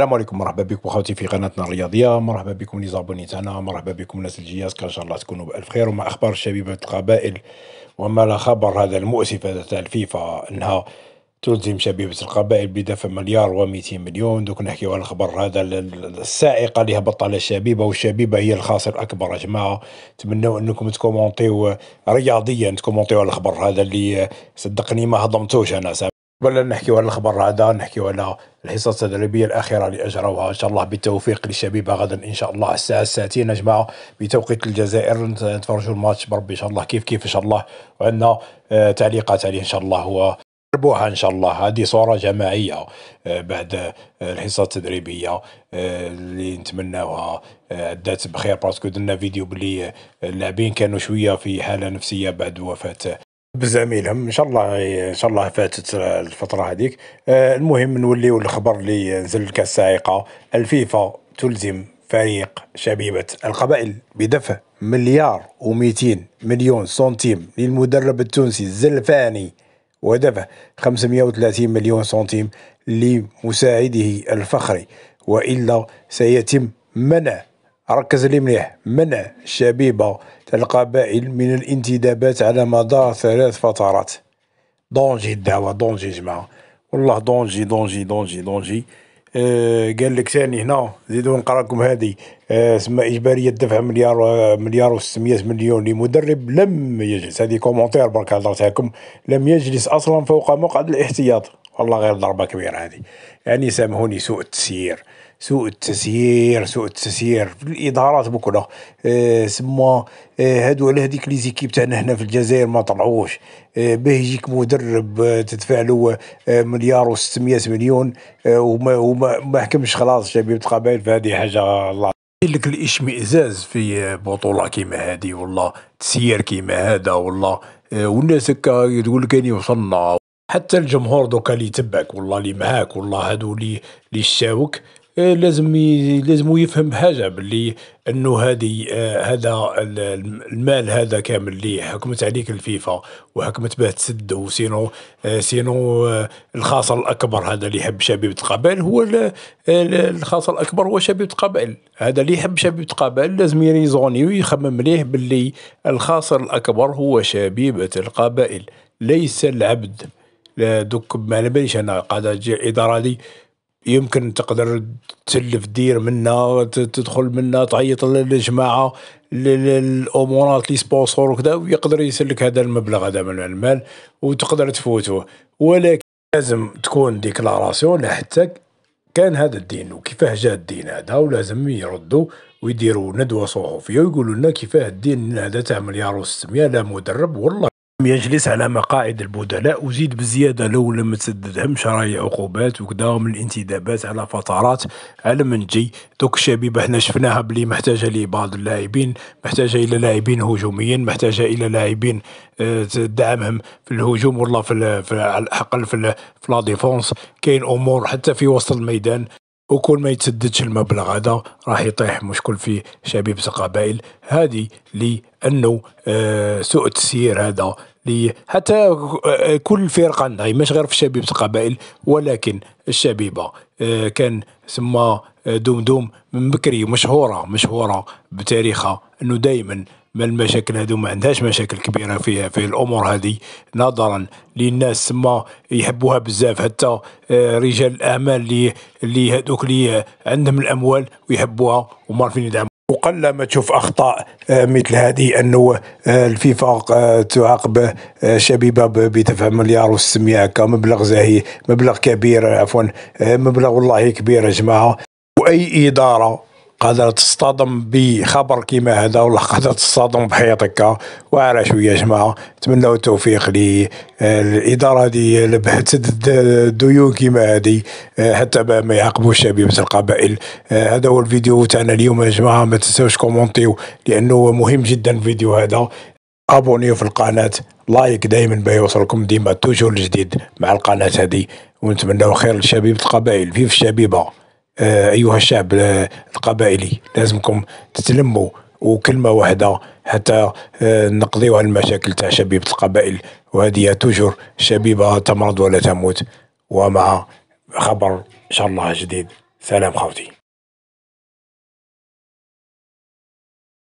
السلام عليكم مرحبا بكم خوتي في قناتنا الرياضيه مرحبا بكم لي زابوني تاعنا مرحبا بكم ناس الجياز ان شاء الله تكونوا بالف خير ومع اخبار الشبيبات القبائل وما لا خبر هذا المؤسف هذا تاع الفيفا انها تلزم شبيبة القبائل بدفع مليار و 200 مليون دوك نحكيو على الخبر هذا السائقة اللي هبط على الشبيبة والشبيبة هي الخاسر الأكبر يا جماعة نتمنوا أنكم تكومونتيو رياضيا تكومونتيو على الخبر هذا اللي صدقني ما هضمتوش أنا ولا نحكي على الخبر هذا نحكي على الحصص التدريبيه الاخيره اللي اجروها ان شاء الله بالتوفيق للشبيبه غدا ان شاء الله الساعه الساعتين يا جماعه بتوقيت الجزائر نتفرجوا الماتش بربي ان شاء الله كيف كيف ان شاء الله وعندنا آه، تعليقات عليه ان شاء الله هو ربوها ان شاء الله هذه صوره جماعيه آه، بعد آه، الحصه التدريبيه اللي نتمناوها عدات بخير باسكو درنا فيديو بلي اللاعبين كانوا شويه في حاله نفسيه بعد وفاه بزميلهم ان شاء الله ان شاء الله فاتت الفتره هذيك آه، المهم نوليو الخبر اللي نزل الكاس السائقه الفيفا تلزم فريق شبيبة القبائل بدفع مليار و200 مليون سنتيم للمدرب التونسي الزلفاني ودفع 530 مليون سنتيم لمساعده الفخري وإلا سيتم منع ركز لي مليح منع الشبيبة القبائل من الانتدابات على مدار ثلاث فترات دونجي الدعوة دونجي جماعة والله دونجي دونجي دونجي دونجي آه قال لك ثاني هنا زيدوا نقراكم هذه آه، اسمها آه اجباريه دفع مليار آه، مليار و600 مليون لمدرب لم يجلس هذه كومونتير برك هضرتها لكم لم يجلس اصلا فوق مقعد الاحتياط والله غير ضربه كبيره هذه يعني سامحوني سوء التسيير سوء التسيير سوء التسيير الادارات بكره آه سما آه هادو على هذيك لي زيكيب تاعنا هنا في الجزائر ما طلعوش آه باه يجيك مدرب آه تدفع له آه مليار و600 مليون آه وما, وما ما حكمش خلاص شباب القبائل فهذه حاجه الله لك الاشمئزاز في بطوله كيما هذه ولا تسيير كيما هذا ولا آه، والناس هكا تقول لك اني وصلنا حتى الجمهور دوكا اللي يتبعك والله اللي معاك والله هادو اللي اللي شاوك آه، لازم لازم يفهم بحاجه باللي انه هذه آه، هذا المال هذا كامل اللي حكمت عليك الفيفا وحكمت به تسد وسينو آه، سينو الخاص الاكبر هذا اللي يحب شبيبه القبائل هو الخاص الاكبر هو شبيبه القبائل هذا اللي يحب شبيبه القبائل لازم يريزوني ويخمم ليه باللي الخاص الاكبر هو شبيبه القبائل ليس العبد دوك ما على باليش انا قاعده اداره لي يمكن تقدر تسلف دير منا تدخل منا تعيط للجماعه الامورات لي سبونسور وكذا ويقدر يسلك هذا المبلغ هذا من المال وتقدر تفوته ولكن لازم تكون ديكلاراسيون حتى كان هذا الدين وكيفاه جاء الدين هذا ولازم يردوا ويديروا ندوه صحفيه ويقولوا لنا كيفاه الدين هذا تاع مليار و السميه لا مدرب والله يجلس على مقاعد البدلاء وزيد بزياده لو لم تسددهمش شرايع عقوبات وكذا من الانتدابات على فترات على من جي دوك الشبيبه حنا شفناها بلي محتاجه لبعض اللاعبين محتاجه الى لاعبين هجوميين محتاجه الى لاعبين آه، تدعمهم في الهجوم ولا في, في على الاقل في, في لا ديفونس كاين امور حتى في وسط الميدان وكل ما يتسددش المبلغ هذا راح يطيح مشكل في شبيبه قبائل هذه لانه آه، سوء التسيير هذا لي حتى كل فرقه عندها مش غير في شبيبه القبائل ولكن الشبيبه آه، كان ثم آه، دومدوم من بكري مشهوره مشهوره بتاريخها انه دائما ما المشاكل هذو ما عندهاش مشاكل كبيره في في الامور هذه نظرا للناس ما يحبوها بزاف حتى آه، رجال الاعمال اللي اللي هذوك اللي عندهم الاموال ويحبوها وما عارفين يدعموا وقل ما تشوف اخطاء آه، مثل هذه انه آه، الفيفا آه، تعاقب شبيبه بدفع مليار و600 هكا مبلغ زاهي مبلغ كبير عفوا مبلغ والله كبير يا جماعه واي اداره قادرة تصطدم بخبر كيما هذا ولا قادرة تصطدم بحياتك واعرة شوية جماعة نتمنوا التوفيق للإدارة آه، دي لبحث الديون كيما هذه آه، حتى ما يعاقبوش شبيبة القبائل آه، هذا هو الفيديو تاعنا اليوم يا جماعة ما تنساوش كومونتيو لأنه مهم جدا الفيديو هذا ابونيو في القناة لايك دائما بيوصلكم ديما توجور الجديد مع القناة هذه ونتمنى خير لشبيبة القبائل فيف الشبيبة آه، ايها الشعب آه، القبائلي لازمكم تتلموا وكلمة واحدة حتى آه، نقضيو على المشاكل تاع شبيبة القبائل وهذه تجر شبيبة تمرض ولا تموت ومع خبر إن شاء الله جديد سلام خوتي